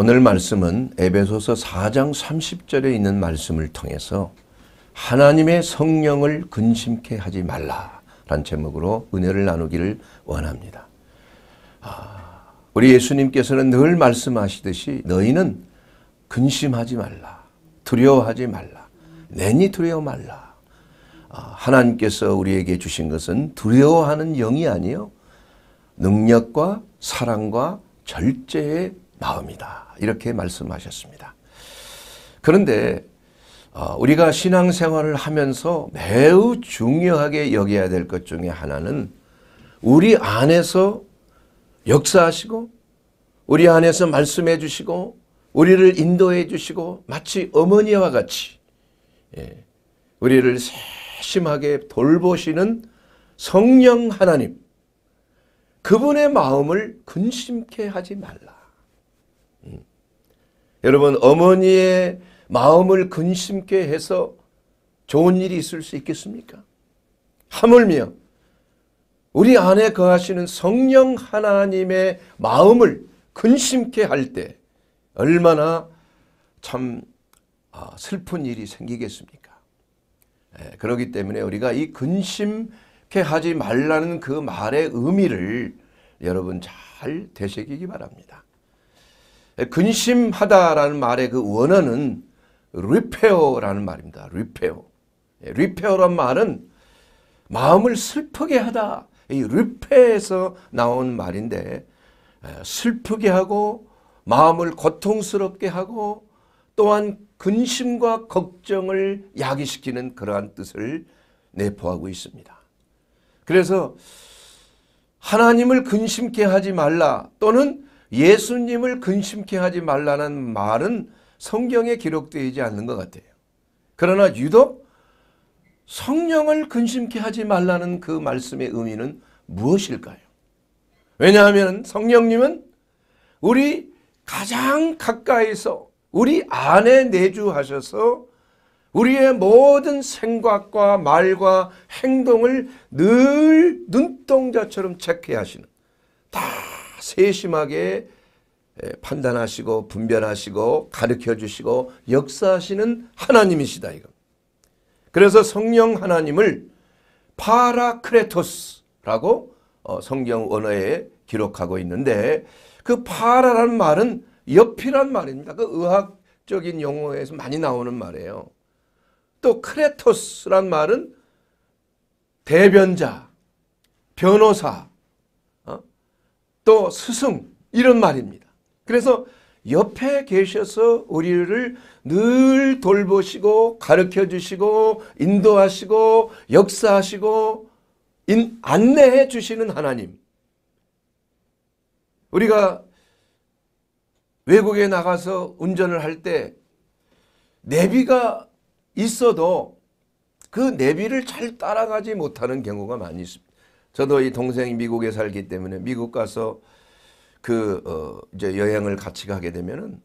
오늘 말씀은 에베소서 4장 30절에 있는 말씀을 통해서 하나님의 성령을 근심케 하지 말라라는 제목으로 은혜를 나누기를 원합니다. 아, 우리 예수님께서는 늘 말씀하시듯이 너희는 근심하지 말라. 두려워하지 말라. 내니 두려워 말라. 아, 하나님께서 우리에게 주신 것은 두려워하는 영이 아니요 능력과 사랑과 절제의 마음이다. 이렇게 말씀하셨습니다. 그런데 어, 우리가 신앙생활을 하면서 매우 중요하게 여겨야 될 것 중에 하나는 우리 안에서 역사하시고 우리 안에서 말씀해 주시고 우리를 인도해 주시고 마치 어머니와 같이 예, 우리를 세심하게 돌보시는 성령 하나님 그분의 마음을 근심케 하지 말라. 여러분 어머니의 마음을 근심케 해서 좋은 일이 있을 수 있겠습니까? 하물며 우리 안에 거하시는 성령 하나님의 마음을 근심케 할 때 얼마나 참 아, 슬픈 일이 생기겠습니까? 예, 그렇기 때문에 우리가 이 근심케 하지 말라는 그 말의 의미를 여러분 잘 되새기기 바랍니다. 근심하다라는 말의 그 원어는 리페어라는 말입니다. 리페어. 리페어란 예, 말은 마음을 슬프게 하다. 이 리페에서 나온 말인데 예, 슬프게 하고 마음을 고통스럽게 하고 또한 근심과 걱정을 야기시키는 그러한 뜻을 내포하고 있습니다. 그래서 하나님을 근심케 하지 말라 또는 예수님을 근심케 하지 말라는 말은 성경에 기록되지 않는 것 같아요. 그러나 유독 성령을 근심케 하지 말라는 그 말씀의 의미는 무엇일까요? 왜냐하면 성령님은 우리 가장 가까이서 우리 안에 내주하셔서 우리의 모든 생각과 말과 행동을 늘 눈동자처럼 체크하시는 다 세심하게 예, 판단하시고 분별하시고 가르쳐 주시고 역사하시는 하나님이시다 이거. 그래서 성령 하나님을 파라크레토스라고 어, 성경 언어에 기록하고 있는데 그 파라라는 말은 옆이란 말입니다. 그 의학적인 용어에서 많이 나오는 말이에요. 또 크레토스란 말은 대변자, 변호사, 또 스승 이런 말입니다. 그래서 옆에 계셔서 우리를 늘 돌보시고 가르쳐 주시고 인도하시고 역사하시고 인, 안내해 주시는 하나님. 우리가 외국에 나가서 운전을 할 때 내비가 있어도 그 내비를 잘 따라가지 못하는 경우가 많이 있습니다. 저도 이 동생이 미국에 살기 때문에 미국 가서 그어 이제 여행을 같이 가게 되면은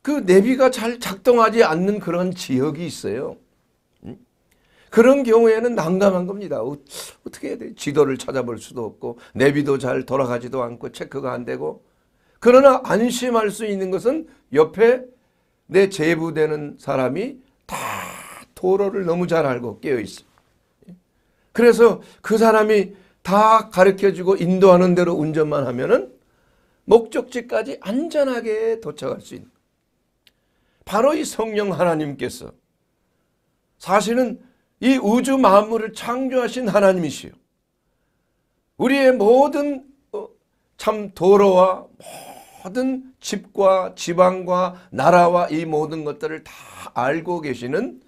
그 내비가 잘 작동하지 않는 그런 지역이 있어요. 음? 그런 경우에는 난감한 겁니다. 어, 떻게 해야 돼? 지도를 찾아볼 수도 없고 내비도 잘 돌아가지도 않고 체크가 안 되고 그러나 안심할 수 있는 것은 옆에 내 제부되는 사람이 다 도로를 너무 잘 알고 깨어 있어. 예? 그래서 그 사람이 다 가르쳐주고 인도하는 대로 운전만 하면은 목적지까지 안전하게 도착할 수 있는 바로 이 성령 하나님께서 사실은 이 우주 만물을 창조하신 하나님이시요. 우리의 모든 어, 참 도로와 모든 집과 지방과 나라와 이 모든 것들을 다 알고 계시는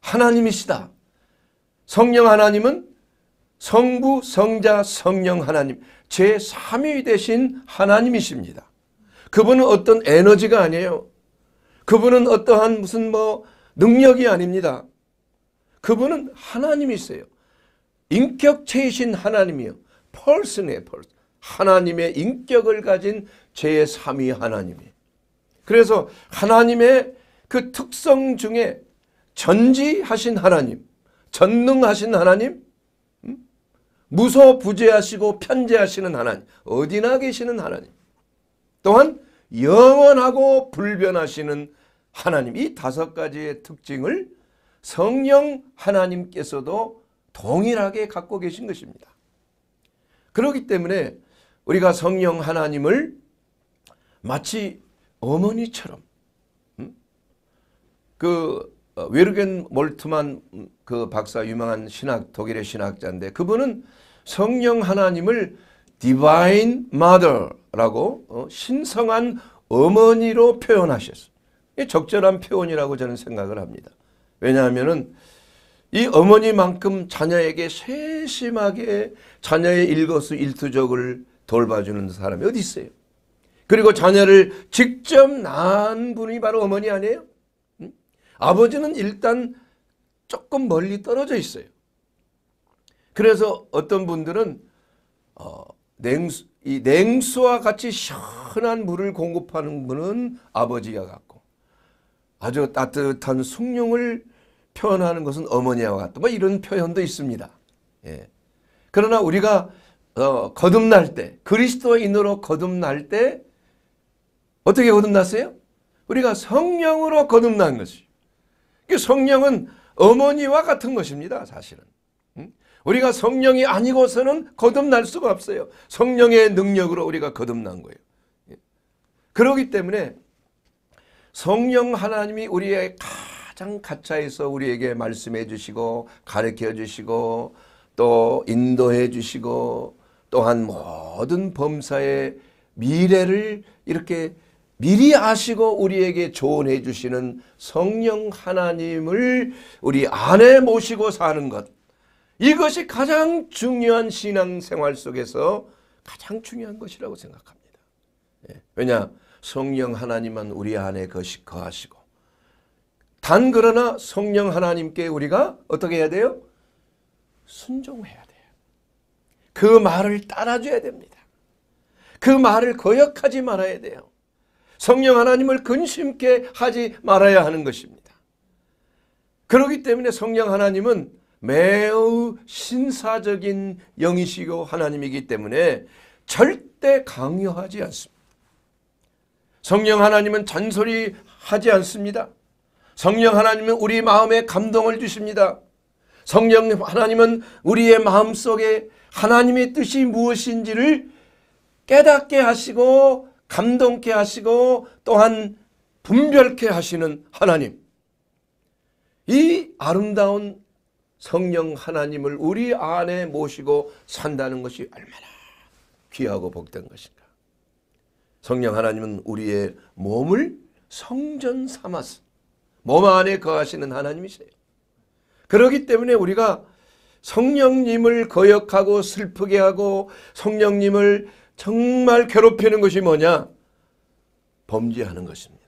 하나님이시다. 성령 하나님은 성부, 성자, 성령 하나님 제3위 되신 하나님이십니다. 그분은 어떤 에너지가 아니에요. 그분은 어떠한 무슨 뭐 능력이 아닙니다. 그분은 하나님이세요. 인격체이신 하나님이요. 펄슨의 펄슨. 하나님의 인격을 가진 제3위 하나님이. 그래서 하나님의 그 특성 중에 전지하신 하나님, 전능하신 하나님, 무소 부재하시고 편재하시는 하나님 어디나 계시는 하나님 또한 영원하고 불변하시는 하나님 이 다섯 가지의 특징을 성령 하나님께서도 동일하게 갖고 계신 것입니다. 그렇기 때문에 우리가 성령 하나님을 마치 어머니처럼 음? 그 어, 웨르겐 몰트만 그 박사 유명한 신학 독일의 신학자인데 그분은 성령 하나님을 divine mother라고 어, 신성한 어머니로 표현하셨어요. 적절한 표현이라고 저는 생각을 합니다. 왜냐하면은 이 어머니만큼 자녀에게 세심하게 자녀의 일거수 일투족을 돌봐주는 사람이 어디 있어요? 그리고 자녀를 직접 낳은 분이 바로 어머니 아니에요? 아버지는 일단 조금 멀리 떨어져 있어요. 그래서 어떤 분들은 어, 냉수, 이 냉수와 같이 시원한 물을 공급하는 분은 아버지와 같고 아주 따뜻한 숭늉을 표현하는 것은 어머니와 같다. 뭐 이런 표현도 있습니다. 예. 그러나 우리가 어, 거듭날 때 그리스도인으로 거듭날 때 어떻게 거듭났어요? 우리가 성령으로 거듭난 것이 그 성령은 어머니와 같은 것입니다. 사실은. 우리가 성령이 아니고서는 거듭날 수가 없어요. 성령의 능력으로 우리가 거듭난 거예요. 예. 그러기 때문에 성령 하나님이 우리의 가장 가차에서 우리에게 말씀해 주시고 가르쳐 주시고 또 인도해 주시고 또한 모든 범사의 미래를 이렇게 미리 아시고 우리에게 조언해 주시는 성령 하나님을 우리 안에 모시고 사는 것. 이것이 가장 중요한 신앙생활 속에서 가장 중요한 것이라고 생각합니다. 예, 왜냐? 성령 하나님만 우리 안에 거시, 거하시고 단 그러나 성령 하나님께 우리가 어떻게 해야 돼요? 순종해야 돼요. 그 말을 따라줘야 됩니다. 그 말을 거역하지 말아야 돼요. 성령 하나님을 근심케 하지 말아야 하는 것입니다. 그렇기 때문에 성령 하나님은 매우 신사적인 영이시고 하나님이기 때문에 절대 강요하지 않습니다. 성령 하나님은 잔소리하지 않습니다. 성령 하나님은 우리 마음에 감동을 주십니다. 성령 하나님은 우리의 마음속에 하나님의 뜻이 무엇인지를 깨닫게 하시고 감동케 하시고 또한 분별케 하시는 하나님. 이 아름다운 성령 하나님을 우리 안에 모시고 산다는 것이 얼마나 귀하고 복된 것인가. 성령 하나님은 우리의 몸을 성전 삼아서 몸 안에 거하시는 하나님이세요. 그렇기 때문에 우리가 성령님을 거역하고 슬프게 하고 성령님을 정말 괴롭히는 것이 뭐냐? 범죄하는 것입니다.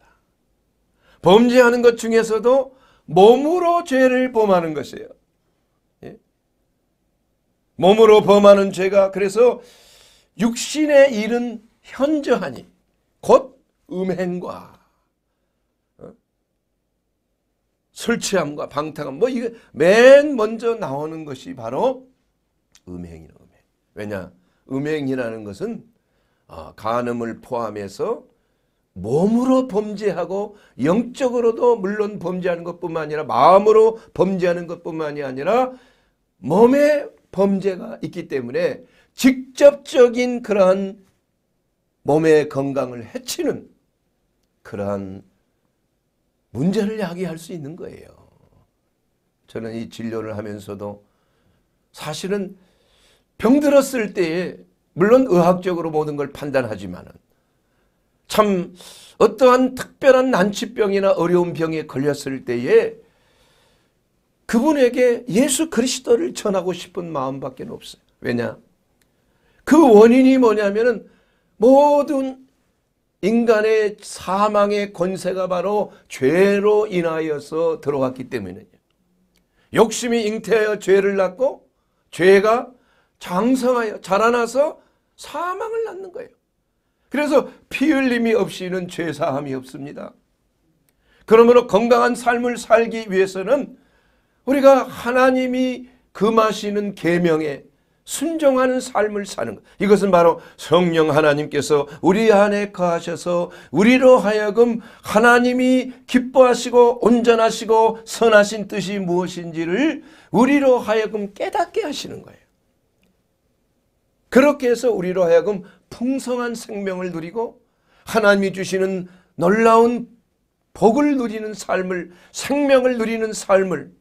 범죄하는 것 중에서도 몸으로 죄를 범하는 것이에요. 예? 몸으로 범하는 죄가 그래서 육신의 일은 현저하니 곧 음행과 어? 술함과 방탕함 뭐 이게 맨 먼저 나오는 것이 바로 음행이라 음행. 왜냐? 음행이라는 것은 아, 간음을 포함해서 몸으로 범죄하고 영적으로도 물론 범죄하는 것뿐만 아니라 마음으로 범죄하는 것뿐만이 아니라 몸에 범죄가 있기 때문에 직접적인 그러한 몸의 건강을 해치는 그러한 문제를 야기할 수 있는 거예요. 저는 이 진료를 하면서도 사실은 병들었을 때에 물론 의학적으로 모든 걸 판단하지만 참 어떠한 특별한 난치병이나 어려운 병에 걸렸을 때에 그분에게 예수 그리스도를 전하고 싶은 마음밖에 없어요. 왜냐? 그 원인이 뭐냐면은 모든 인간의 사망의 권세가 바로 죄로 인하여서 들어갔기 때문이에요. 욕심이 잉태하여 죄를 낳고 죄가 장성하여 자라나서 사망을 낳는 거예요. 그래서 피 흘림이 없이는 죄사함이 없습니다. 그러므로 건강한 삶을 살기 위해서는 우리가 하나님이 금하시는 계명에 순종하는 삶을 사는 것. 이것은 바로 성령 하나님께서 우리 안에 거하셔서 우리로 하여금 하나님이 기뻐하시고 온전하시고 선하신 뜻이 무엇인지를 우리로 하여금 깨닫게 하시는 거예요. 그렇게 해서 우리로 하여금 풍성한 생명을 누리고 하나님이 주시는 놀라운 복을 누리는 삶을 생명을 누리는 삶을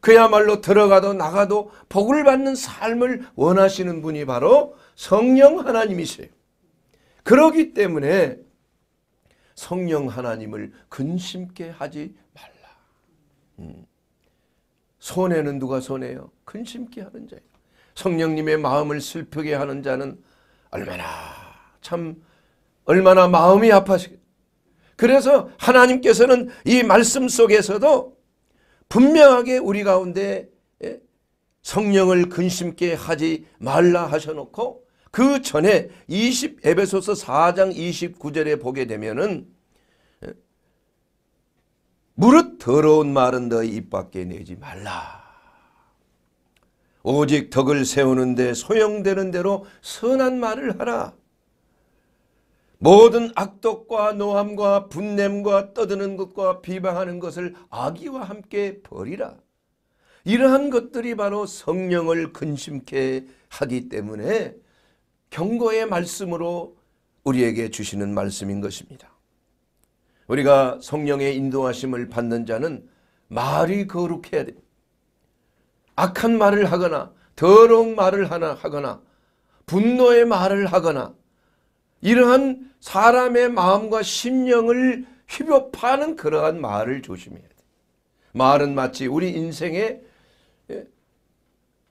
그야말로 들어가도 나가도 복을 받는 삶을 원하시는 분이 바로 성령 하나님이세요. 그러기 때문에 성령 하나님을 근심케 하지 말라. 음. 손해는 누가 손해요? 근심케 하는 자예요. 성령님의 마음을 슬프게 하는 자는 얼마나 참 얼마나 마음이 아파시 그래서 하나님께서는 이 말씀 속에서도 분명하게 우리 가운데 예, 성령을 근심케 하지 말라 하셔놓고 그 전에 20 에베소서 4장 29절에 보게 되면은 예, 무릇 더러운 말은 너희 입 밖에 내지 말라. 오직 덕을 세우는데 소용되는 대로 선한 말을 하라. 모든 악덕과 노함과 분냄과 떠드는 것과 비방하는 것을 악의와 함께 버리라. 이러한 것들이 바로 성령을 근심케 하기 때문에 경고의 말씀으로 우리에게 주시는 말씀인 것입니다. 우리가 성령의 인도하심을 받는 자는 말이 거룩해야 됩니다. 악한 말을 하거나 더러운 말을 하나 하거나 분노의 말을 하거나 이러한 사람의 마음과 심령을 휘벼 파는 그러한 말을 조심해야 돼. 말은 마치 우리 인생의 예,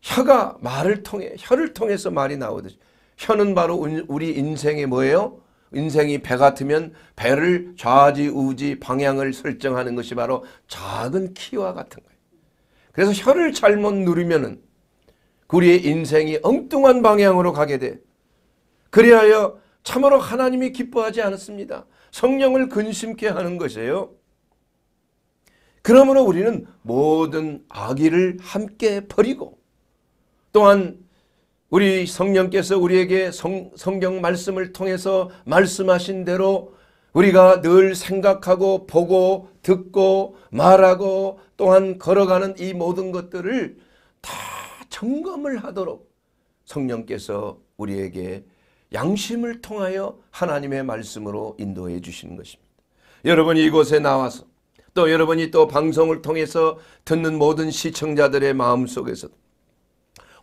혀가 말을 통해 혀를 통해서 말이 나오듯이 혀는 바로 우리 인생의 뭐예요? 인생이 배 같으면 배를 좌지우지 방향을 설정하는 것이 바로 작은 키와 같은 거예요. 그래서 혀를 잘못 누르면은 우리의 인생이 엉뚱한 방향으로 가게 돼. 그리하여 참으로 하나님이 기뻐하지 않습니다. 성령을 근심케 하는 것이에요. 그러므로 우리는 모든 악의를 함께 버리고 또한 우리 성령께서 우리에게 성, 성경 말씀을 통해서 말씀하신 대로 우리가 늘 생각하고 보고 듣고 말하고 또한 걸어가는 이 모든 것들을 다 점검을 하도록 성령께서 우리에게 양심을 통하여 하나님의 말씀으로 인도해 주시는 것입니다. 여러분이 이곳에 나와서 또 여러분이 또 방송을 통해서 듣는 모든 시청자들의 마음속에서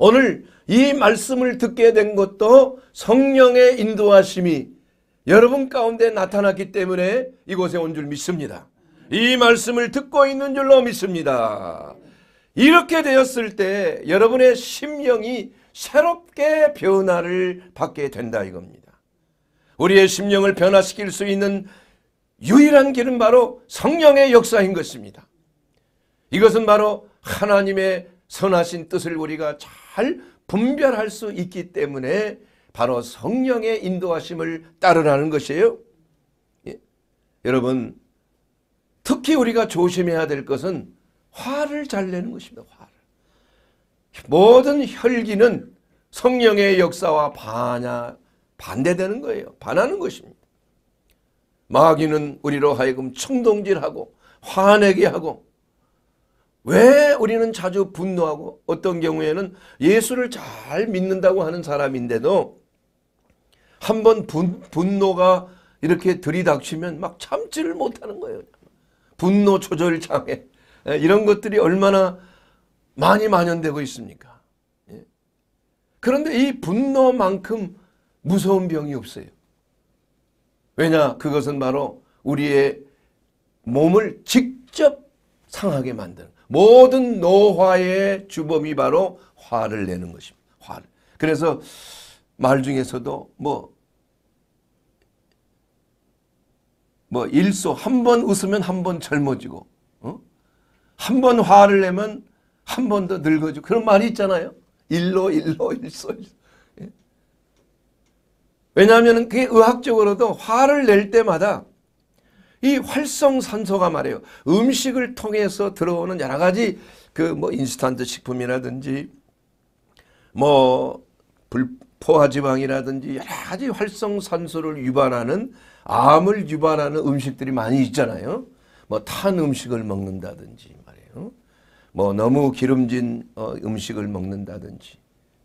오늘 이 말씀을 듣게 된 것도 성령의 인도하심이 여러분 가운데 나타났기 때문에 이곳에 온 줄 믿습니다. 이 말씀을 듣고 있는 줄로 믿습니다. 이렇게 되었을 때 여러분의 심령이 새롭게 변화를 받게 된다 이겁니다. 우리의 심령을 변화시킬 수 있는 유일한 길은 바로 성령의 역사인 것입니다. 이것은 바로 하나님의 선하신 뜻을 우리가 잘 분별할 수 있기 때문에 바로 성령의 인도하심을 따르라는 것이에요. 예? 여러분 특히 우리가 조심해야 될 것은 화를 잘 내는 것입니다. 화를. 모든 혈기는 성령의 역사와 반야, 반대되는 거예요. 반하는 것입니다. 마귀는 우리로 하여금 충동질하고 화내게 하고 왜 우리는 자주 분노하고 어떤 경우에는 예수를 잘 믿는다고 하는 사람인데도 한번 분노가 이렇게 들이닥치면 막 참지를 못하는 거예요. 분노 조절 장애 예, 이런 것들이 얼마나 많이 만연되고 있습니까? 예. 그런데 이 분노만큼 무서운 병이 없어요. 왜냐? 그것은 바로 우리의 몸을 직접 상하게 만드는 모든 노화의 주범이 바로 화를 내는 것입니다. 화를. 그래서 말 중에서도 뭐뭐 일소 한 번 웃으면 한 번 젊어지고 어? 한 번 화를 내면 한 번 더 늙어지고 그런 말이 있잖아요. 일로 일로 일소. 일소. 예? 왜냐하면 그게 의학적으로도 화를 낼 때마다 이 활성산소가 말이에요. 음식을 통해서 들어오는 여러 가지 그 뭐 인스턴트 식품이라든지 뭐 불포화지방이라든지 여러 가지 활성산소를 유발하는 암을 유발하는 음식들이 많이 있잖아요. 뭐 탄 음식을 먹는다든지 말이에요. 뭐 너무 기름진 어, 음식을 먹는다든지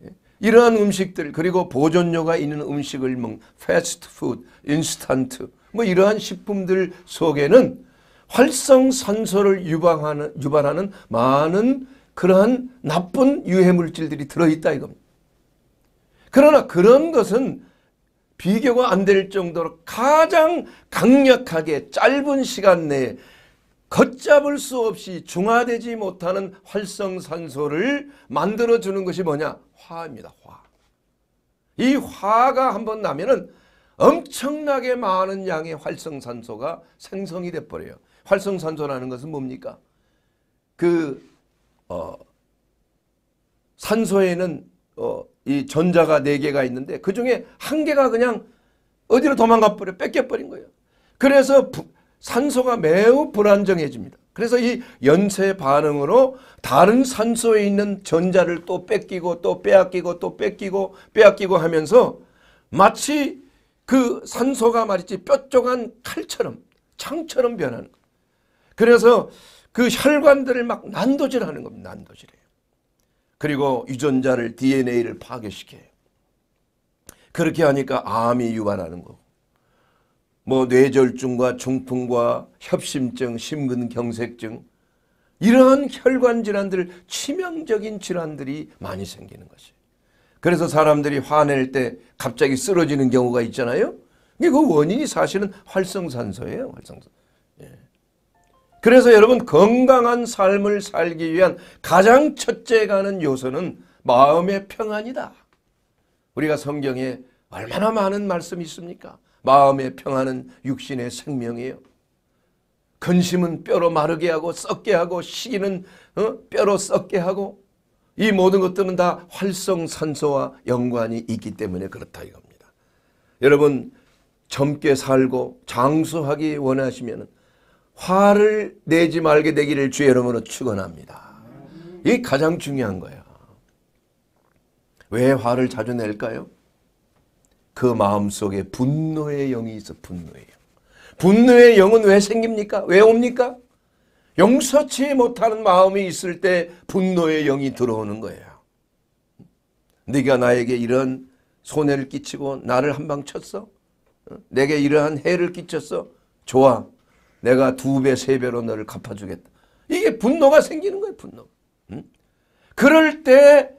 예? 이러한 음식들 그리고 보존료가 있는 음식을 먹 패스트푸드, 인스턴트 뭐 이러한 식품들 속에는 활성산소를 유발하는, 유발하는 많은 그러한 나쁜 유해물질들이 들어있다 이겁니다. 그러나 그런 것은 비교가 안 될 정도로 가장 강력하게 짧은 시간 내에 걷잡을 수 없이 중화되지 못하는 활성산소를 만들어주는 것이 뭐냐? 화입니다. 화. 이 화가 한번 나면은 엄청나게 많은 양의 활성산소가 생성이 돼버려요. 활성산소라는 것은 뭡니까? 그 어, 산소에는 어, 이 전자가 네 개가 있는데 그 중에 한 개가 그냥 어디로 도망가 버려 뺏겨 버린 거예요. 그래서 부, 산소가 매우 불안정해집니다. 그래서 이 연쇄 반응으로 다른 산소에 있는 전자를 또 뺏기고 또 빼앗기고 또 뺏기고 빼앗기고 하면서 마치 그 산소가 말이지 뾰족한 칼처럼 창처럼 변하는 거예요. 그래서 그 혈관들을 막 난도질하는 겁니다. 난도질해. 그리고 유전자를 DNA를 파괴시켜요. 그렇게 하니까 암이 유발하는 거뭐 뇌졸중과 중풍과 협심증, 심근경색증 이러한 혈관 질환들 치명적인 질환들이 많이 생기는 것이에요. 그래서 사람들이 화낼 때 갑자기 쓰러지는 경우가 있잖아요. 근데 그 원인이 사실은 활성산소예요. 활성산 예. 그래서 여러분 건강한 삶을 살기 위한 가장 첫째 가는 요소는 마음의 평안이다. 우리가 성경에 얼마나 많은 말씀이 있습니까? 마음의 평안은 육신의 생명이에요. 근심은 뼈로 마르게 하고 썩게 하고 시기는 어? 뼈로 썩게 하고 이 모든 것들은 다 활성산소와 연관이 있기 때문에 그렇다 이겁니다. 여러분 젊게 살고 장수하기 원하시면 화를 내지 말게 되기를 주의 이름으로 축원합니다. 이 가장 중요한 거야. 왜 화를 자주 낼까요? 그 마음속에 분노의 영이 있어 분노의 영. 분노의 영은 왜 생깁니까? 왜 옵니까? 용서치 못하는 마음이 있을 때 분노의 영이 들어오는 거예요. 네가 나에게 이런 손해를 끼치고 나를 한 방 쳤어? 내게 이러한 해를 끼쳤어? 좋아. 내가 두 배, 세 배로 너를 갚아주겠다. 이게 분노가 생기는 거예요, 분노. 응? 그럴 때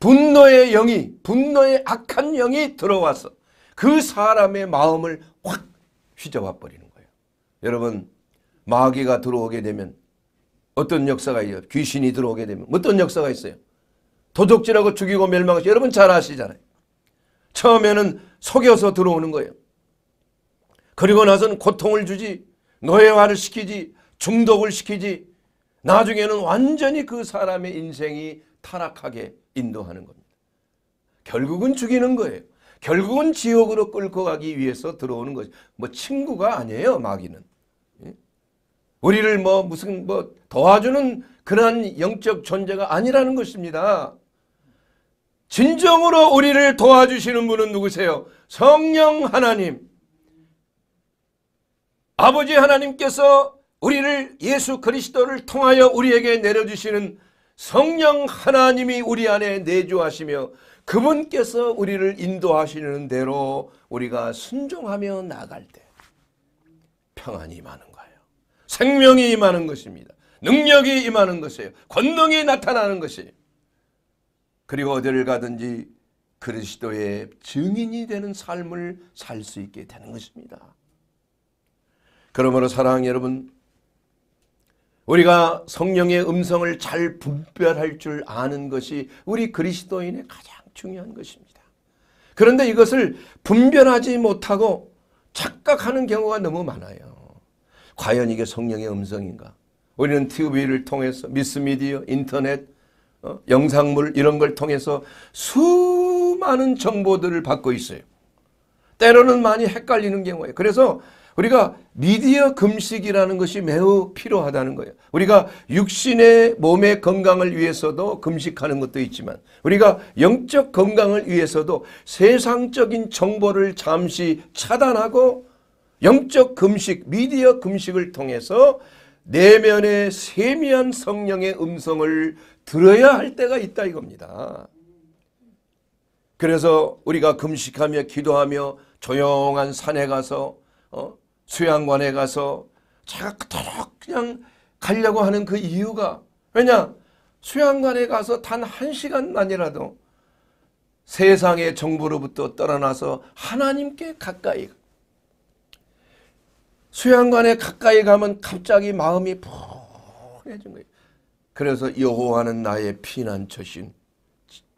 분노의 영이, 분노의 악한 영이 들어와서 그 사람의 마음을 확 휘저어 버리는 거예요. 여러분, 마귀가 들어오게 되면 어떤 역사가 있어요? 귀신이 들어오게 되면 어떤 역사가 있어요? 도둑질하고 죽이고 멸망하 여러분 잘 아시잖아요. 처음에는 속여서 들어오는 거예요. 그리고 나서는 고통을 주지 노예화를 시키지 중독을 시키지 나중에는 완전히 그 사람의 인생이 타락하게 인도하는 겁니다. 결국은 죽이는 거예요. 결국은 지옥으로 끌고 가기 위해서 들어오는 거죠. 뭐 친구가 아니에요. 마귀는. 예? 우리를 뭐 무슨 뭐 도와주는 그런 영적 존재가 아니라는 것입니다. 진정으로 우리를 도와주시는 분은 누구세요? 성령 하나님. 아버지 하나님께서 우리를 예수 그리스도를 통하여 우리에게 내려주시는 성령 하나님이 우리 안에 내주하시며 그분께서 우리를 인도하시는 대로 우리가 순종하며 나갈 때 평안이 임하는 거예요. 생명이 임하는 것입니다. 능력이 임하는 것이에요. 권능이 나타나는 것이 그리고 어디를 가든지 그리스도의 증인이 되는 삶을 살 수 있게 되는 것입니다. 그러므로 사랑하는 여러분 우리가 성령의 음성을 잘 분별할 줄 아는 것이 우리 그리스도인의 가장 중요한 것입니다. 그런데 이것을 분별하지 못하고 착각하는 경우가 너무 많아요. 과연 이게 성령의 음성인가? 우리는 TV를 통해서 미스미디어, 인터넷, 어? 영상물 이런 걸 통해서 수많은 정보들을 받고 있어요. 때로는 많이 헷갈리는 경우에 그래서 우리가 미디어 금식이라는 것이 매우 필요하다는 거예요. 우리가 육신의 몸의 건강을 위해서도 금식하는 것도 있지만 우리가 영적 건강을 위해서도 세상적인 정보를 잠시 차단하고 영적 금식, 미디어 금식을 통해서 내면의 세미한 성령의 음성을 들어야 할 때가 있다 이겁니다. 그래서 우리가 금식하며 기도하며 조용한 산에 가서 어? 수양관에 가서 제가 그토록 그냥 가려고 하는 그 이유가 왜냐 수양관에 가서 단 한 시간만이라도 세상의 정부로부터 떠나서 하나님께 가까이 수양관에 가까이 가면 갑자기 마음이 푸해진 거예요. 그래서 여호와는 나의 피난처신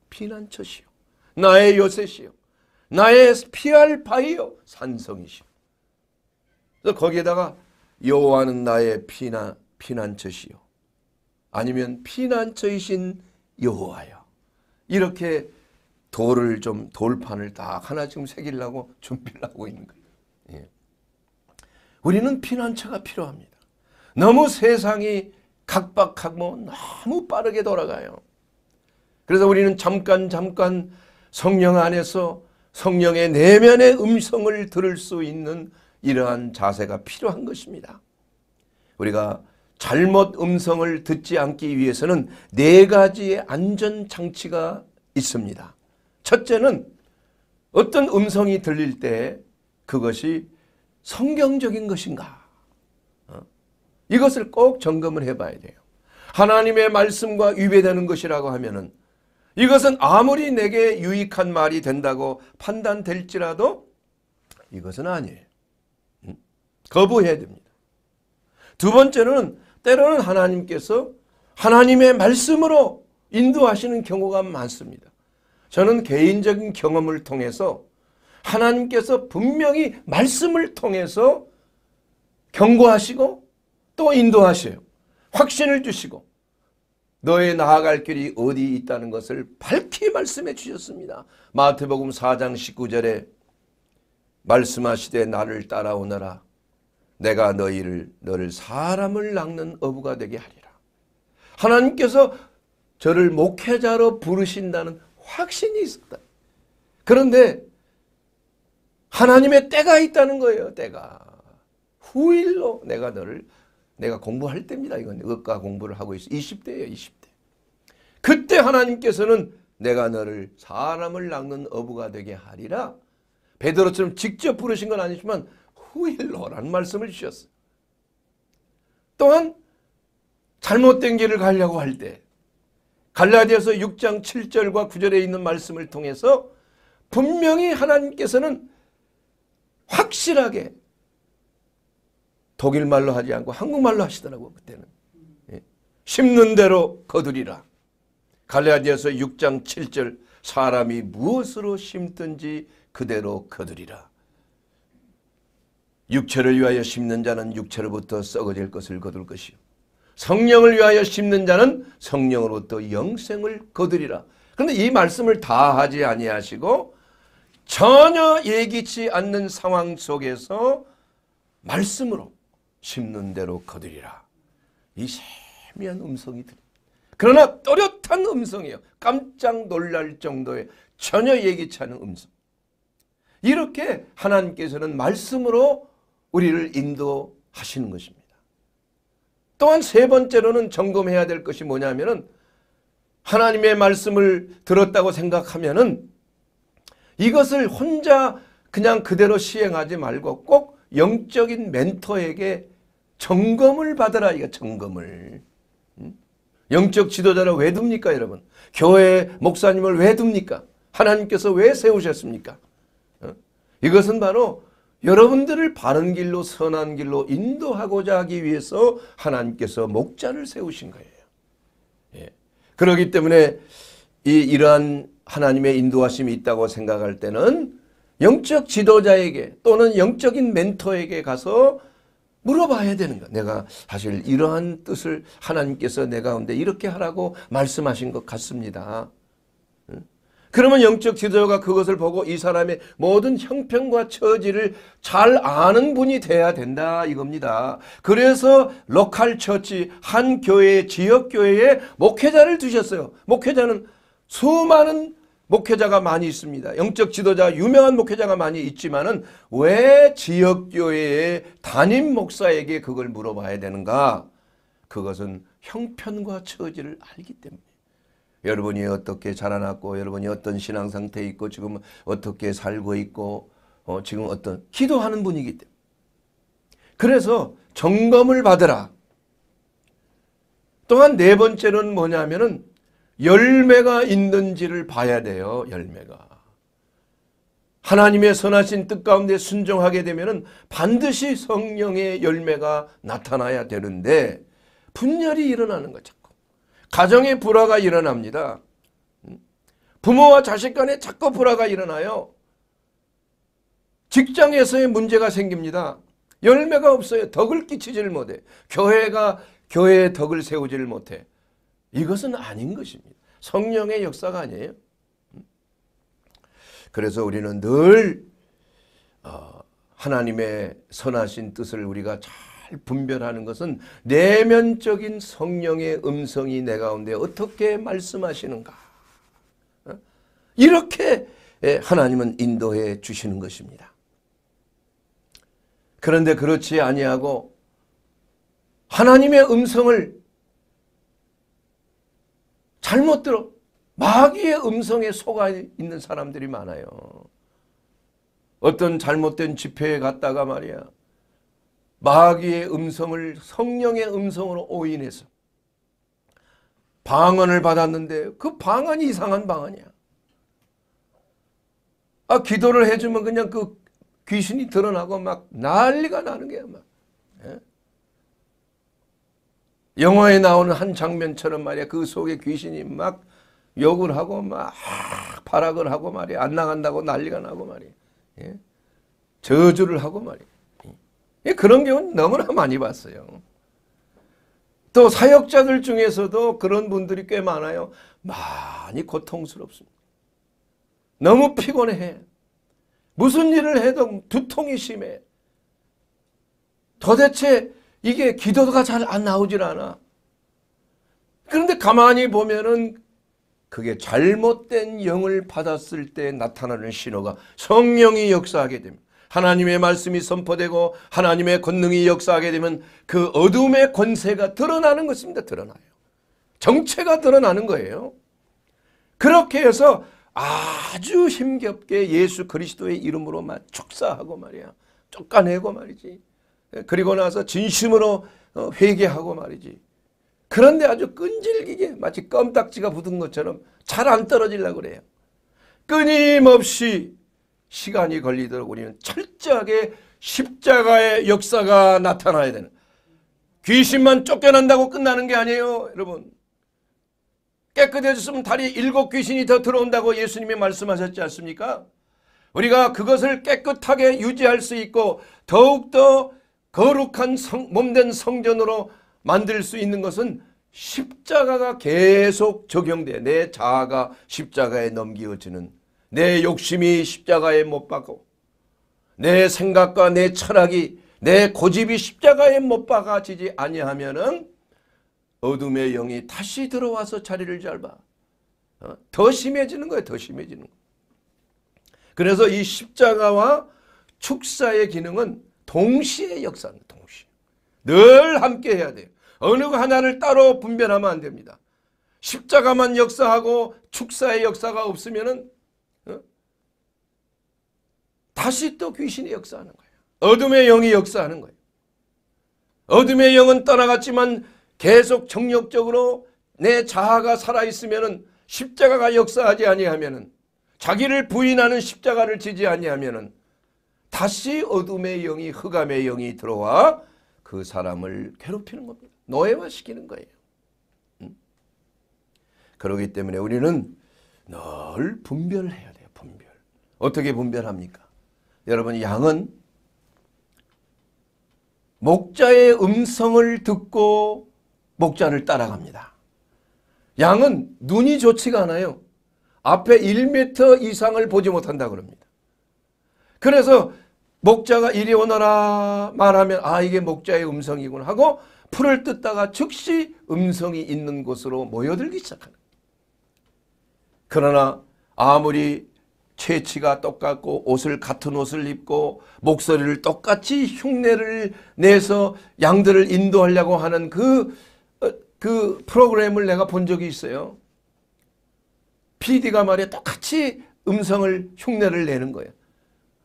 피난처시요. 나의 요새시요. 나의 피할 바이요 산성이시요. 그래서 거기에다가 여호와는 나의 피난 피난처시요. 아니면 피난처이신 여호와여. 이렇게 돌을 좀 돌판을 딱 하나 지금 새기려고 준비를 하고 있는 거예요. 예. 우리는 피난처가 필요합니다. 너무 세상이 각박하고 너무 빠르게 돌아가요. 그래서 우리는 잠깐 잠깐 성령 안에서 성령의 내면의 음성을 들을 수 있는 이러한 자세가 필요한 것입니다. 우리가 잘못 음성을 듣지 않기 위해서는 네 가지의 안전장치가 있습니다. 첫째는 어떤 음성이 들릴 때 그것이 성경적인 것인가 어? 이것을 꼭 점검을 해봐야 돼요. 하나님의 말씀과 위배되는 것이라고 하면은 이것은 아무리 내게 유익한 말이 된다고 판단될지라도 이것은 아니에요. 거부해야 됩니다. 두 번째는 때로는 하나님께서 하나님의 말씀으로 인도하시는 경우가 많습니다. 저는 개인적인 경험을 통해서 하나님께서 분명히 말씀을 통해서 경고하시고 또 인도하셔요. 확신을 주시고 너의 나아갈 길이 어디 있다는 것을 밝히 말씀해 주셨습니다. 마태복음 4장 19절에 말씀하시되 나를 따라오너라. 내가 너희를 너를 사람을 낚는 어부가 되게 하리라. 하나님께서 저를 목회자로 부르신다는 확신이 있었다. 그런데 하나님의 때가 있다는 거예요. 때가 후일로 내가 너를 내가 공부할 때입니다. 이건 의과 공부를 하고 있어. 20대예요. 20대. 그때 하나님께서는 내가 너를 사람을 낚는 어부가 되게 하리라. 베드로처럼 직접 부르신 건 아니지만 후일로라는 말씀을 주셨어요. 또한 잘못된 길을 가려고 할 때 갈라디아서 6장 7절과 9절에 있는 말씀을 통해서 분명히 하나님께서는 확실하게 독일말로 하지 않고 한국말로 하시더라고 그때는 예. 심는 대로 거두리라 갈라디아서 6장 7절 사람이 무엇으로 심든지 그대로 거두리라 육체를 위하여 심는 자는 육체로부터 썩어질 것을 거둘 것이요. 성령을 위하여 심는 자는 성령으로부터 영생을 거두리라. 그런데 이 말씀을 다 하지 아니하시고 전혀 예기치 않는 상황 속에서 말씀으로 심는 대로 거두리라. 이 세미한 음성이 들 그러나 또렷한 음성이에요. 깜짝 놀랄 정도의 전혀 예기치 않은 음성. 이렇게 하나님께서는 말씀으로 우리를 인도하시는 것입니다. 또한 세 번째로는 점검해야 될 것이 뭐냐면은 하나님의 말씀을 들었다고 생각하면은 이것을 혼자 그냥 그대로 시행하지 말고 꼭 영적인 멘토에게 점검을 받아라 이거 점검을 음? 영적 지도자를 왜 둡니까 여러분 교회 목사님을 왜 둡니까 하나님께서 왜 세우셨습니까 어? 이것은 바로 여러분들을 바른 길로 선한 길로 인도하고자 하기 위해서 하나님께서 목자를 세우신 거예요. 예. 그러기 때문에 이 이러한 하나님의 인도하심이 있다고 생각할 때는 영적 지도자에게 또는 영적인 멘토에게 가서 물어봐야 되는 거야. 내가 사실 이러한 뜻을 하나님께서 내 가운데 이렇게 하라고 말씀하신 것 같습니다. 그러면 영적 지도자가 그것을 보고 이 사람의 모든 형편과 처지를 잘 아는 분이 돼야 된다 이겁니다. 그래서 로컬 처치 한 교회 지역 교회에 목회자를 두셨어요. 목회자는 수많은 목회자가 많이 있습니다. 영적 지도자 유명한 목회자가 많이 있지만은 왜 지역 교회의 담임 목사에게 그걸 물어봐야 되는가? 그것은 형편과 처지를 알기 때문입니다. 여러분이 어떻게 자라났고 여러분이 어떤 신앙 상태에 있고 지금 어떻게 살고 있고 어, 지금 어떤 기도하는 분이기 때문에 그래서 점검을 받으라. 또한 네 번째는 뭐냐면은 열매가 있는지를 봐야 돼요. 열매가. 하나님의 선하신 뜻 가운데 순종하게 되면은 반드시 성령의 열매가 나타나야 되는데 분열이 일어나는 거죠. 가정의 불화가 일어납니다. 음? 부모와 자식 간에 자꾸 불화가 일어나요. 직장에서의 문제가 생깁니다. 열매가 없어요. 덕을 끼치질 못해. 교회가 교회의 덕을 세우질 못해. 이것은 아닌 것입니다. 성령의 역사가 아니에요. 음? 그래서 우리는 늘 어, 하나님의 선하신 뜻을 우리가 잘 분별하는 것은 내면적인 성령의 음성이 내 가운데 어떻게 말씀하시는가. 어? 이렇게 예, 하나님은 인도해 주시는 것입니다. 그런데 그렇지 아니하고 하나님의 음성을 잘못 들어 마귀의 음성에 속아 있는 사람들이 많아요. 어떤 잘못된 집회에 갔다가 말이야 마귀의 음성을 성령의 음성으로 오인해서 방언을 받았는데 그 방언이 이상한 방언이야. 아 기도를 해주면 그냥 그 귀신이 드러나고 막 난리가 나는 거야. 막. 예? 영화에 나오는 한 장면처럼 말이야. 그 속에 귀신이 막 욕을 하고 막 발악을 하고 말이야. 안 나간다고 난리가 나고 말이야. 예? 저주를 하고 말이야. 예, 그런 경우는 너무나 많이 봤어요. 또 사역자들 중에서도 그런 분들이 꽤 많아요. 많이 고통스럽습니다. 너무 피곤해. 무슨 일을 해도 두통이 심해. 도대체 이게 기도가 잘 안 나오질 않아. 그런데 가만히 보면은 그게 잘못된 영을 받았을 때 나타나는 신호가 성령이 역사하게 됩니다. 하나님의 말씀이 선포되고 하나님의 권능이 역사하게 되면 그 어둠의 권세가 드러나는 것입니다. 드러나요. 정체가 드러나는 거예요. 그렇게 해서 아주 힘겹게 예수 그리스도의 이름으로만 축사하고 말이야. 쫓아내고 말이지. 그리고 나서 진심으로 어, 회개하고 말이지. 그런데 아주 끈질기게 마치 껌딱지가 붙은 것처럼 잘 안 떨어질라 그래요. 끊임없이 시간이 걸리도록 우리는 철저하게 십자가의 역사가 나타나야 되는 귀신만 쫓겨난다고 끝나는 게 아니에요 여러분 깨끗해졌으면 다리 일곱 귀신이 더 들어온다고 예수님이 말씀하셨지 않습니까 우리가 그것을 깨끗하게 유지할 수 있고 더욱더 거룩한 성, 몸된 성전으로 만들 수 있는 것은 십자가가 계속 적용돼 내 자아가 십자가에 넘기어지는 내 욕심이 십자가에 못 박고 내 생각과 내 철학이 내 고집이 십자가에 못 박아지지 아니하면은 어둠의 영이 다시 들어와서 자리를 잡아 어? 더 심해지는 거예요. 더 심해지는 거. 예요 그래서 이 십자가와 축사의 기능은 동시에 역사니다 동시에 늘 함께 해야 돼요. 어느 하나를 따로 분별하면 안 됩니다. 십자가만 역사하고 축사의 역사가 없으면 다시 또 귀신이 역사하는 거예요. 어둠의 영이 역사하는 거예요. 어둠의 영은 떠나갔지만 계속 정력적으로 내 자아가 살아있으면 십자가가 역사하지 아니하면 자기를 부인하는 십자가를 지지 아니하면 다시 어둠의 영이 흑암의 영이 들어와 그 사람을 괴롭히는 겁니다. 노예화시키는 거예요. 음? 그러기 때문에 우리는 늘 분별해야 돼요. 분별. 어떻게 분별합니까? 여러분 양은 목자의 음성을 듣고 목자를 따라갑니다. 양은 눈이 좋지가 않아요. 앞에 1m 이상을 보지 못한다 그럽니다. 그래서 목자가 이리 오너라 말하면 아 이게 목자의 음성이구나 하고 풀을 뜯다가 즉시 음성이 있는 곳으로 모여들기 시작하는 그러나 아무리 최치가 똑같고 옷을 같은 옷을 입고 목소리를 똑같이 흉내를 내서 양들을 인도하려고 하는 그, 어, 그 프로그램을 내가 본 적이 있어요. PD가 말이야 똑같이 음성을 흉내를 내는 거예요.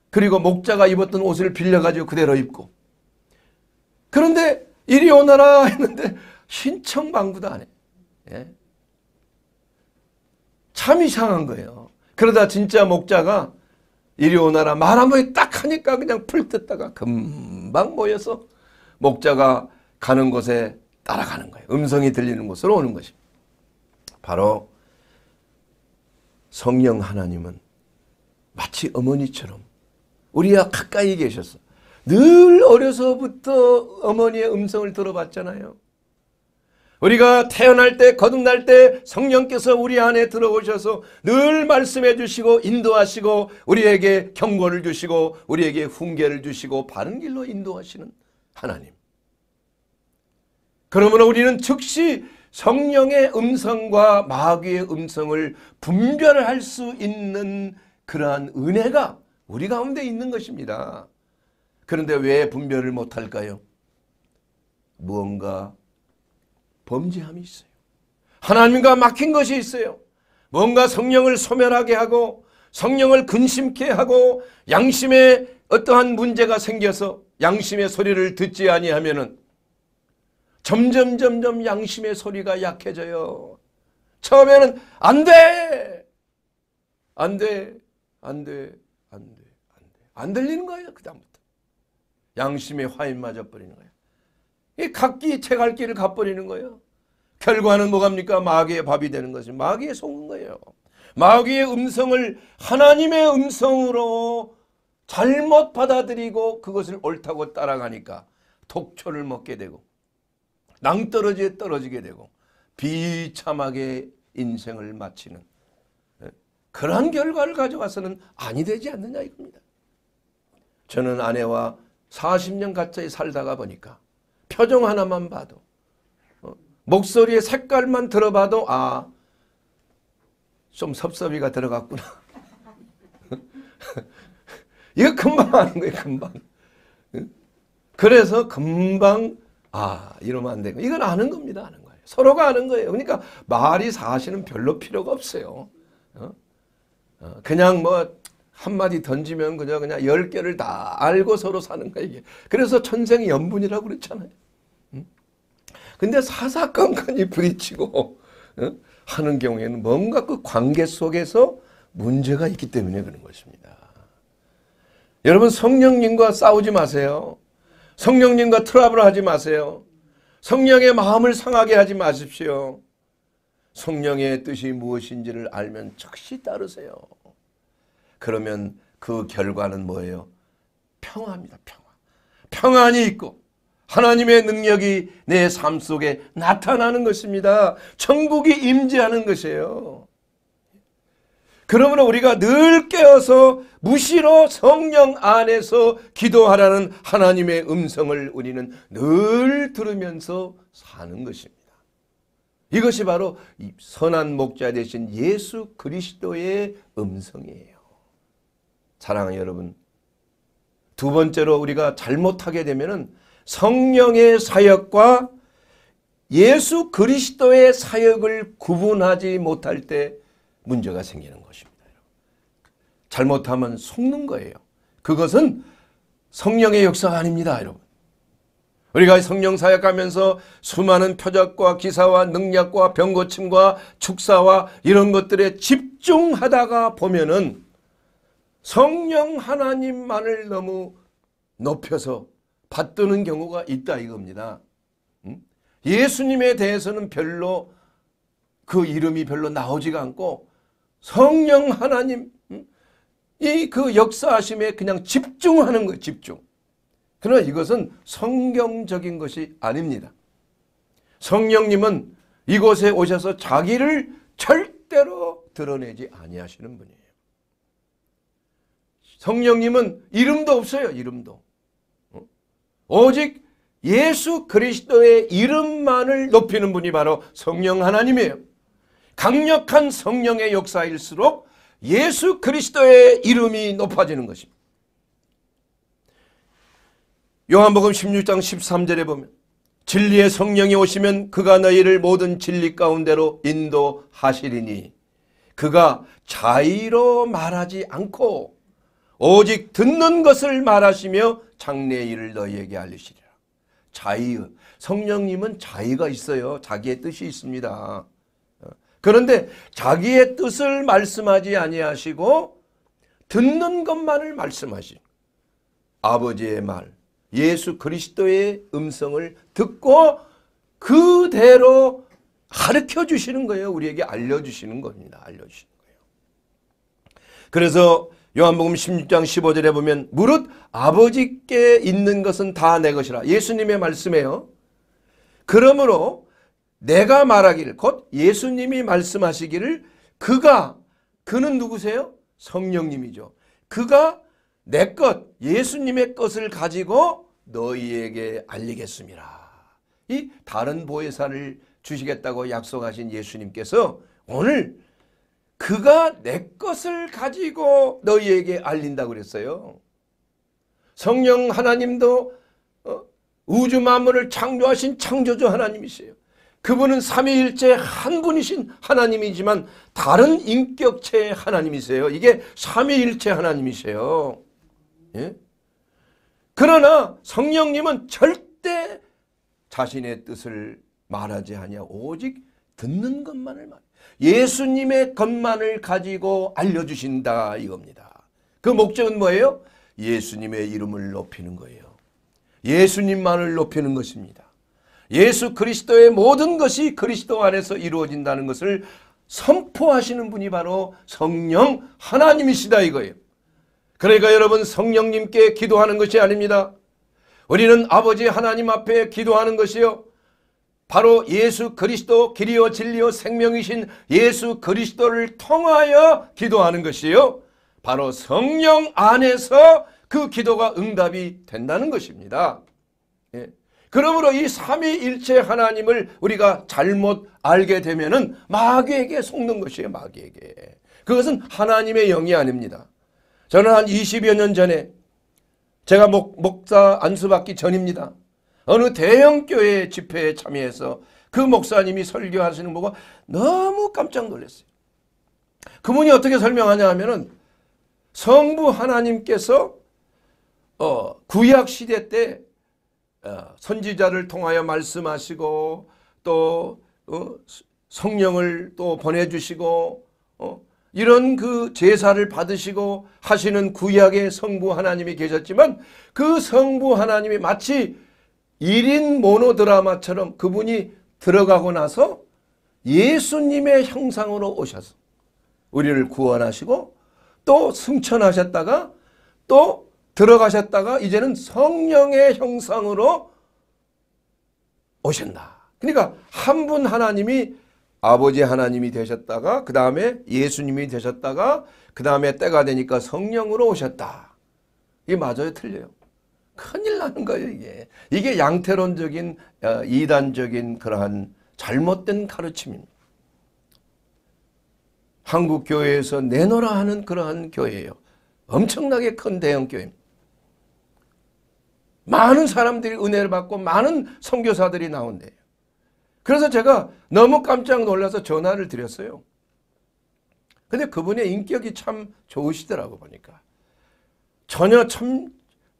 그리고 목자가 입었던 옷을 빌려가지고 그대로 입고 그런데 이리 오너라 했는데 신청방구도 안 해. 예? 참 이상한 거예요. 그러다 진짜 목자가 이리 오나라 말 한 번 딱 하니까 그냥 풀 뜯다가 금방 모여서 목자가 가는 곳에 따라가는 거예요. 음성이 들리는 곳으로 오는 것입니다. 바로 성령 하나님은 마치 어머니처럼 우리와 가까이 계셔서 늘 어려서부터 어머니의 음성을 들어봤잖아요. 우리가 태어날 때 거듭날 때 성령께서 우리 안에 들어오셔서 늘 말씀해 주시고 인도하시고 우리에게 경고를 주시고 우리에게 훈계를 주시고 바른 길로 인도하시는 하나님. 그러므로 우리는 즉시 성령의 음성과 마귀의 음성을 분별할 수 있는 그러한 은혜가 우리 가운데 있는 것입니다. 그런데 왜 분별을 못할까요? 무언가 범죄함이 있어요. 하나님과 막힌 것이 있어요. 뭔가 성령을 소멸하게 하고 성령을 근심케 하고 양심에 어떠한 문제가 생겨서 양심의 소리를 듣지 아니하면은 점점 점점 양심의 소리가 약해져요. 처음에는 안 돼. 안 돼. 안 돼. 안 돼. 안 돼. 안 들리는 거예요. 그다음부터. 양심의 화인 맞아 버리는 거예요. 각기 채갈 길을 가버리는 거예요. 결과는 뭐갑니까? 마귀의 밥이 되는 것이 마귀에 속는 거예요. 마귀의 음성을 하나님의 음성으로 잘못 받아들이고 그것을 옳다고 따라가니까 독초를 먹게 되고 낭떠러지에 떨어지게 되고 비참하게 인생을 마치는 예, 그러한 결과를 가져와서는 아니 되지 않느냐 이겁니다. 저는 아내와 40년 같이 살다가 보니까 표정 하나만 봐도 어? 목소리의 색깔만 들어봐도 아 좀 섭섭이가 들어갔구나. 이거 금방 하는 거예요. 금방. 그래서 금방 아 이러면 안 되고 이건 아는 겁니다. 아는 거예요. 서로가 아는 거예요. 그러니까 말이 사실은 별로 필요가 없어요. 어? 어? 그냥 뭐 한마디 던지면 그냥 그냥 열 개를 다 알고 서로 사는 거야 이게. 그래서 천생 연분이라고 그랬잖아요. 근데 사사건건이 부딪히고 하는 경우에는 뭔가 그 관계 속에서 문제가 있기 때문에 그런 것입니다. 여러분 성령님과 싸우지 마세요. 성령님과 트러블 하지 마세요. 성령의 마음을 상하게 하지 마십시오. 성령의 뜻이 무엇인지를 알면 즉시 따르세요. 그러면 그 결과는 뭐예요? 평화입니다. 평화. 평안이 있고 하나님의 능력이 내 삶 속에 나타나는 것입니다. 천국이 임재하는 것이에요. 그러므로 우리가 늘 깨어서 무시로 성령 안에서 기도하라는 하나님의 음성을 우리는 늘 들으면서 사는 것입니다. 이것이 바로 선한 목자 되신 예수 그리스도의 음성이에요. 사랑하는 여러분. 두 번째로 우리가 잘못하게 되면 성령의 사역과 예수 그리스도의 사역을 구분하지 못할 때 문제가 생기는 것입니다. 잘못하면 속는 거예요. 그것은 성령의 역사가 아닙니다. 여러분. 우리가 성령 사역하면서 수많은 표적과 기사와 능력과 병고침과 축사와 이런 것들에 집중하다가 보면은 성령 하나님만을 너무 높여서 받드는 경우가 있다 이겁니다. 음? 예수님에 대해서는 별로 그 이름이 별로 나오지가 않고 성령 하나님 음? 이그 역사하심에 그냥 집중하는 거 집중. 그러나 이것은 성경적인 것이 아닙니다. 성령님은 이곳에 오셔서 자기를 절대로 드러내지 아니하시는 분이에요. 성령님은 이름도 없어요. 이름도. 어? 오직 예수 그리스도의 이름만을 높이는 분이 바로 성령 하나님이에요. 강력한 성령의 역사일수록 예수 그리스도의 이름이 높아지는 것입니다. 요한복음 16장 13절에 보면 진리의 성령이 오시면 그가 너희를 모든 진리 가운데로 인도하시리니 그가 자의로 말하지 않고 오직 듣는 것을 말하시며 장래의 일을 너희에게 알리시리라. 자의 성령님은 자의가 있어요. 자기의 뜻이 있습니다. 어. 그런데 자기의 뜻을 말씀하지 아니하시고 듣는 것만을 말씀하신 아버지의 말 예수 그리스도의 음성을 듣고 그대로 가르쳐 주시는 거예요. 우리에게 알려주시는 겁니다. 알려주시는 거예요. 그래서 요한복음 16장 15절에 보면 무릇 아버지께 있는 것은 다 내 것이라. 예수님의 말씀에요 그러므로 내가 말하기를 곧 예수님이 말씀하시기를 그가 그는 누구세요? 성령님이죠. 그가 내 것, 예수님의 것을 가지고 너희에게 알리겠습니다. 이 다른 보혜사를 주시겠다고 약속하신 예수님께서 오늘 그가 내 것을 가지고 너희에게 알린다고 그랬어요. 성령 하나님도 어, 우주 만물을 창조하신 창조주 하나님이세요. 그분은 삼위일체 한 분이신 하나님이지만 다른 인격체의 하나님이세요. 이게 삼위일체 하나님이세요. 예? 그러나 성령님은 절대 자신의 뜻을 말하지 아니 오직 듣는 것만을 말. 예수님의 것만을 가지고 알려주신다 이겁니다. 그 목적은 뭐예요? 예수님의 이름을 높이는 거예요. 예수님만을 높이는 것입니다. 예수 그리스도의 모든 것이 그리스도 안에서 이루어진다는 것을 선포하시는 분이 바로 성령 하나님이시다 이거예요. 그러니까 여러분 성령님께 기도하는 것이 아닙니다. 우리는 아버지 하나님 앞에 기도하는 것이요. 바로 예수 그리스도 길이요 진리요 생명이신 예수 그리스도를 통하여 기도하는 것이요. 바로 성령 안에서 그 기도가 응답이 된다는 것입니다. 예. 그러므로 이 삼위일체 하나님을 우리가 잘못 알게 되면 은 마귀에게 속는 것이에요. 마귀에게. 그것은 하나님의 영이 아닙니다. 저는 한 20여 년 전에 제가 목, 목사 안수받기 전입니다. 어느 대형 교회 집회에 참여해서 그 목사님이 설교하시는 보고 너무 깜짝 놀랐어요. 그분이 어떻게 설명하냐 하면은 성부 하나님께서 어, 구약 시대 때 어, 선지자를 통하여 말씀하시고 또 어, 성령을 또 보내주시고 어, 이런 그 제사를 받으시고 하시는 구약의 성부 하나님이 계셨지만 그 성부 하나님이 마치 1인 모노드라마처럼 그분이 들어가고 나서 예수님의 형상으로 오셔서 우리를 구원하시고 또 승천하셨다가 또 들어가셨다가 이제는 성령의 형상으로 오신다. 그러니까 한 분 하나님이 아버지 하나님이 되셨다가 그 다음에 예수님이 되셨다가 그 다음에 때가 되니까 성령으로 오셨다. 이게 맞아요? 틀려요? 큰일 나는 거예요 이게. 이게 양태론적인 어, 이단적인 그러한 잘못된 가르침입니다. 한국 교회에서 내놓라 하는 그러한 교회예요. 엄청나게 큰 대형 교회입니다. 많은 사람들이 은혜를 받고 많은 선교사들이 나온대요. 그래서 제가 너무 깜짝 놀라서 전화를 드렸어요. 근데 그분의 인격이 참 좋으시더라고 보니까. 전혀 참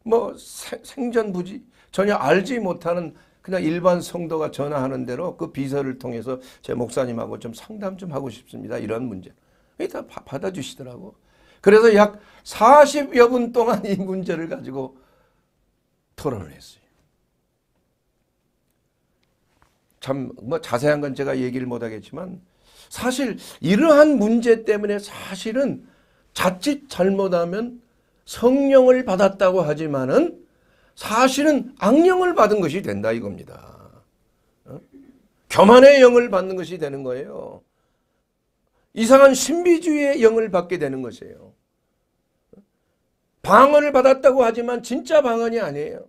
뭐 생전 부지 전혀 알지 못하는 그냥 일반 성도가 전화하는 대로 그 비서를 통해서 제 목사님하고 좀 상담 좀 하고 싶습니다. 이런 문제. 다 받아주시더라고. 그래서 약 40여 분 동안 이 문제를 가지고 토론을 했어요. 참 뭐 자세한 건 제가 얘기를 못하겠지만 사실 이러한 문제 때문에 사실은 자칫 잘못하면 성령을 받았다고 하지만은 사실은 악령을 받은 것이 된다 이겁니다. 어? 교만의 영을 받는 것이 되는 거예요. 이상한 신비주의의 영을 받게 되는 것이에요. 방언을 받았다고 하지만 진짜 방언이 아니에요.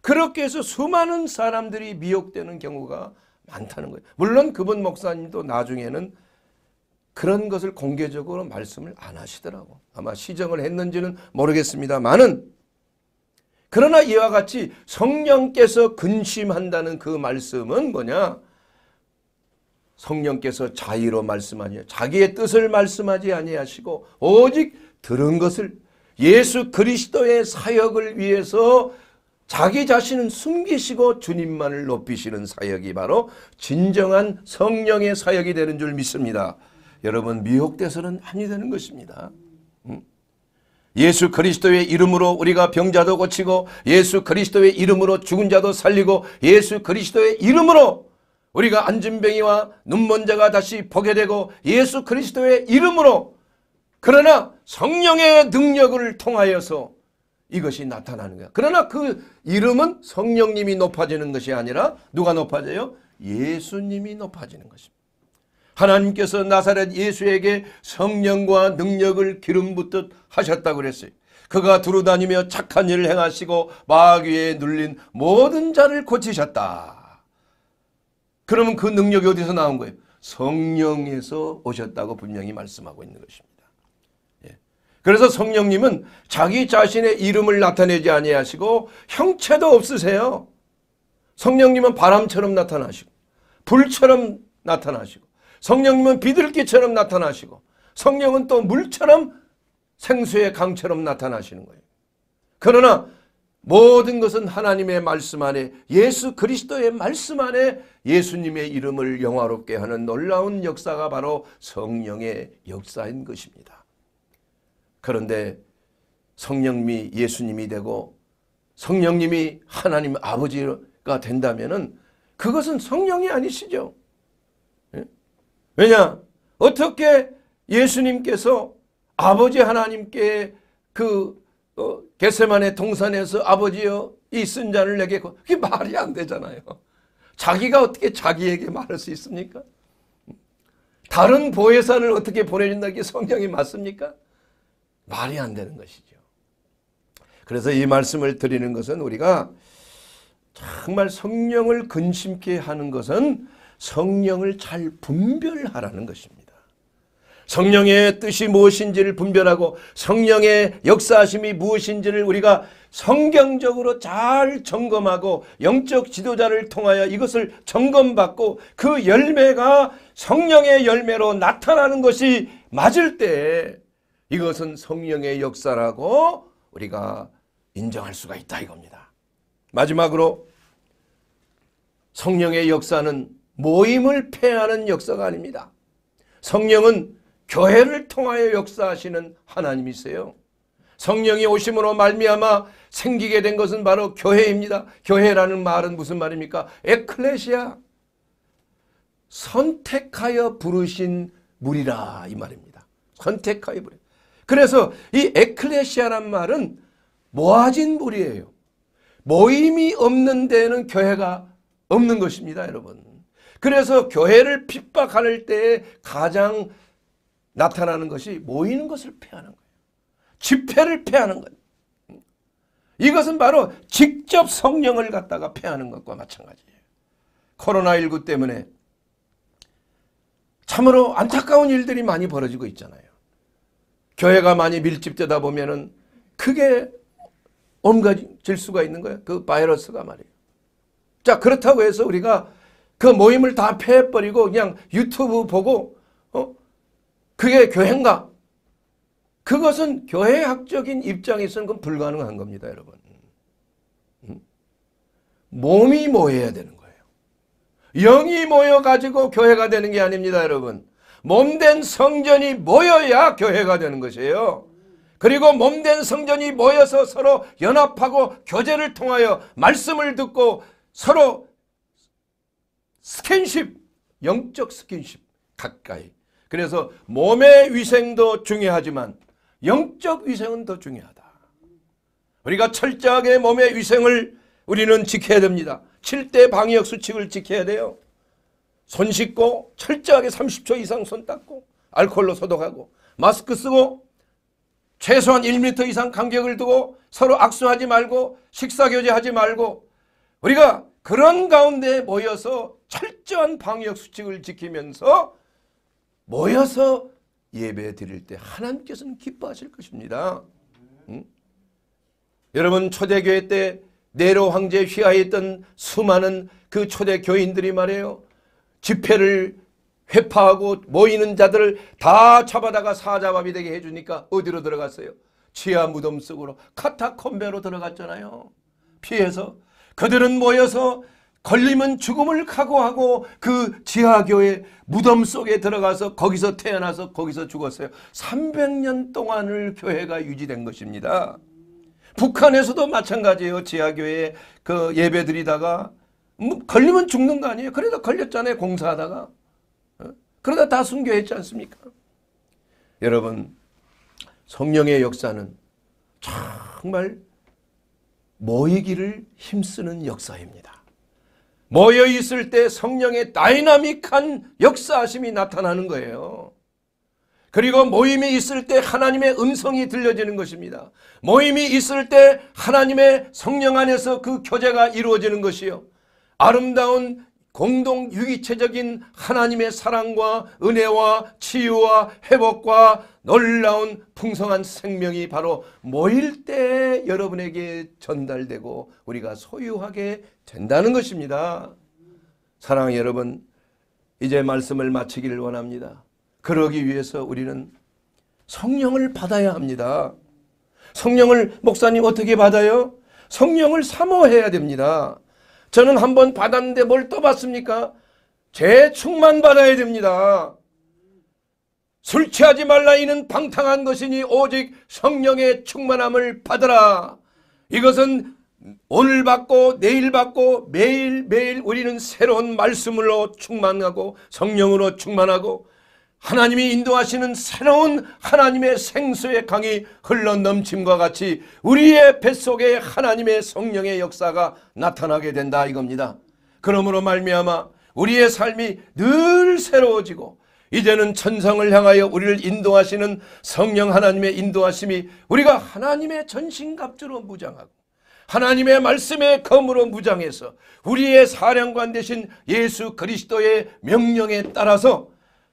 그렇게 해서 수많은 사람들이 미혹되는 경우가 많다는 거예요. 물론 그분 목사님도 나중에는 그런 것을 공개적으로 말씀을 안 하시더라고. 아마 시정을 했는지는 모르겠습니다만은 그러나 이와 같이 성령께서 근심한다는 그 말씀은 뭐냐? 성령께서 자의로 말씀하니 자기의 뜻을 말씀하지 아니하시고 오직 들은 것을 예수 그리스도의 사역을 위해서 자기 자신은 숨기시고 주님만을 높이시는 사역이 바로 진정한 성령의 사역이 되는 줄 믿습니다. 여러분 미혹돼서는 아니 되는 것입니다. 예수 그리스도의 이름으로 우리가 병자도 고치고 예수 그리스도의 이름으로 죽은 자도 살리고 예수 그리스도의 이름으로 우리가 안진병이와 눈먼 자가 다시 보게 되고 예수 그리스도의 이름으로 그러나 성령의 능력을 통하여서 이것이 나타나는 거야. 그러나 그 이름은 성령님이 높아지는 것이 아니라 누가 높아져요? 예수님이 높아지는 것입니다. 하나님께서 나사렛 예수에게 성령과 능력을 기름 붓듯 하셨다고 그랬어요. 그가 두루다니며 착한 일을 행하시고 마귀에 눌린 모든 자를 고치셨다. 그러면 그 능력이 어디서 나온 거예요? 성령에서 오셨다고 분명히 말씀하고 있는 것입니다. 예. 그래서 성령님은 자기 자신의 이름을 나타내지 아니하시고 형체도 없으세요. 성령님은 바람처럼 나타나시고 불처럼 나타나시고 성령님은 비둘기처럼 나타나시고 성령은 또 물처럼 생수의 강처럼 나타나시는 거예요. 그러나 모든 것은 하나님의 말씀 안에 예수 그리스도의 말씀 안에 예수님의 이름을 영화롭게 하는 놀라운 역사가 바로 성령의 역사인 것입니다. 그런데 성령님이 예수님이 되고 성령님이 하나님 아버지가 된다면 그것은 성령이 아니시죠. 왜냐? 어떻게 예수님께서 아버지 하나님께 그 어, 세만의 동산에서 아버지여 이쓴 자를 내게 그게 말이 안 되잖아요. 자기가 어떻게 자기에게 말할 수 있습니까? 다른 보혜사를 어떻게 보내준다는 게 성경이 맞습니까? 말이 안 되는 것이죠. 그래서 이 말씀을 드리는 것은 우리가 정말 성령을 근심케 하는 것은 성령을 잘 분별하라는 것입니다. 성령의 뜻이 무엇인지를 분별하고 성령의 역사심이 무엇인지를 우리가 성경적으로 잘 점검하고 영적 지도자를 통하여 이것을 점검받고 그 열매가 성령의 열매로 나타나는 것이 맞을 때 이것은 성령의 역사라고 우리가 인정할 수가 있다 이겁니다. 마지막으로 성령의 역사는 모임을 폐하는 역사가 아닙니다. 성령은 교회를 통하여 역사하시는 하나님이세요. 성령이 오심으로 말미암아 생기게 된 것은 바로 교회입니다. 교회라는 말은 무슨 말입니까? 에클레시아 선택하여 부르신 물이라 이 말입니다. 선택하여 부르. 그래서 이 에클레시아란 말은 모아진 물이에요. 모임이 없는 데는 교회가 없는 것입니다, 여러분. 그래서 교회를 핍박할 때 가장 나타나는 것이 모이는 것을 폐하는 거예요. 집회를 패하는 거 이것은 바로 직접 성령을 갖다가 패하는 것과 마찬가지예요. 코로나19 때문에 참으로 안타까운 일들이 많이 벌어지고 있잖아요. 교회가 많이 밀집되다 보면은 크게 옮겨질 수가 있는 거예요. 그 바이러스가 말이에요. 자, 그렇다고 해서 우리가 그 모임을 다패해버리고 그냥 유튜브 보고 어? 그게 교회인가? 그것은 교회학적인 입장에서는 그 불가능한 겁니다. 여러분. 음. 몸이 모여야 되는 거예요. 영이 모여가지고 교회가 되는 게 아닙니다. 여러분. 몸된 성전이 모여야 교회가 되는 것이에요. 그리고 몸된 성전이 모여서 서로 연합하고 교제를 통하여 말씀을 듣고 서로 스킨십, 영적 스킨십 가까이. 그래서 몸의 위생도 중요하지만 영적 위생은 더 중요하다. 우리가 철저하게 몸의 위생을 우리는 지켜야 됩니다. 7대 방역 수칙을 지켜야 돼요. 손 씻고 철저하게 30초 이상 손 닦고 알코올로 소독하고 마스크 쓰고 최소한 1m 이상 간격을 두고 서로 악수하지 말고 식사 교제하지 말고 우리가 그런 가운데 모여서 철저한 방역 수칙을 지키면서 모여서 예배 드릴 때 하나님께서는 기뻐하실 것입니다. 응? 여러분 초대교회 때 네로 황제 휘하했던 수많은 그 초대 교인들이 말이요 집회를 회파하고 모이는 자들을 다 잡아다가 사자밥이 되게 해주니까 어디로 들어갔어요? 지하 무덤 속으로 카타콤베로 들어갔잖아요. 피해서 그들은 모여서 걸리면 죽음을 각오하고 그 지하교회 무덤 속에 들어가서 거기서 태어나서 거기서 죽었어요. 300년 동안을 교회가 유지된 것입니다. 북한에서도 마찬가지예요. 지하교회 그 예배 드리다가 뭐 걸리면 죽는 거 아니에요. 그래도 걸렸잖아요. 공사하다가. 어? 그러다 다 순교했지 않습니까? 여러분 성령의 역사는 정말 모이기를 힘쓰는 역사입니다. 모여 있을 때 성령의 다이나믹한 역사심이 나타나는 거예요. 그리고 모임이 있을 때 하나님의 음성이 들려지는 것입니다. 모임이 있을 때 하나님의 성령 안에서 그 교제가 이루어지는 것이요. 아름다운 공동 유기체적인 하나님의 사랑과 은혜와 치유와 회복과 놀라운 풍성한 생명이 바로 모일 때 여러분에게 전달되고 우리가 소유하게 된다는 것입니다. 사랑 여러분 이제 말씀을 마치기를 원합니다. 그러기 위해서 우리는 성령을 받아야 합니다. 성령을 목사님 어떻게 받아요? 성령을 사모해야 됩니다. 저는 한 번 받았는데 뭘 떠봤습니까? 재충만 받아야 됩니다. 술 취하지 말라 이는 방탕한 것이니 오직 성령의 충만함을 받으라. 이것은 오늘 받고 내일 받고 매일매일 우리는 새로운 말씀으로 충만하고 성령으로 충만하고 하나님이 인도하시는 새로운 하나님의 생수의 강이 흘러넘침과 같이 우리의 뱃속에 하나님의 성령의 역사가 나타나게 된다 이겁니다. 그러므로 말미암아 우리의 삶이 늘 새로워지고 이제는 천성을 향하여 우리를 인도하시는 성령 하나님의 인도하심이 우리가 하나님의 전신갑주로 무장하고 하나님의 말씀의 검으로 무장해서 우리의 사령관 되신 예수 그리스도의 명령에 따라서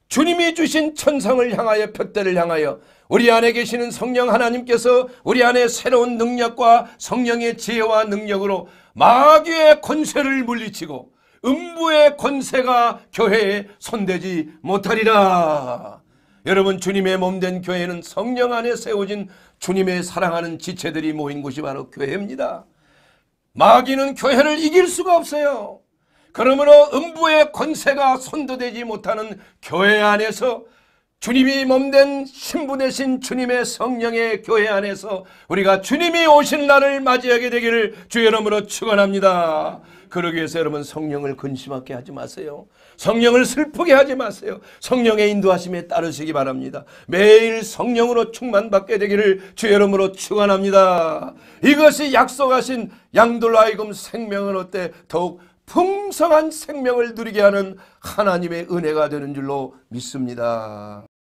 주님이 주신 천상을 향하여 표대를 향하여 우리 안에 계시는 성령 하나님께서 우리 안에 새로운 능력과 성령의 지혜와 능력으로 마귀의 권세를 물리치고 음부의 권세가 교회에 손대지 못하리라. 여러분 주님의 몸 된 교회는 성령 안에 세워진 주님의 사랑하는 지체들이 모인 곳이 바로 교회입니다. 마귀는 교회를 이길 수가 없어요. 그러므로 음부의 권세가 손도되지 못하는 교회 안에서 주님이 몸된 신부 되신 주님의 성령의 교회 안에서 우리가 주님이 오신 날을 맞이하게 되기를 주의 이름으로 축원합니다. 그러기 위해서 여러분 성령을 근심하게 하지 마세요. 성령을 슬프게 하지 마세요. 성령의 인도하심에 따르시기 바랍니다. 매일 성령으로 충만받게 되기를 주의 이름으로 축원합니다. 이것이 약속하신 양돌 하여금 생명을 어때 더욱 풍성한 생명을 누리게 하는 하나님의 은혜가 되는 줄로 믿습니다.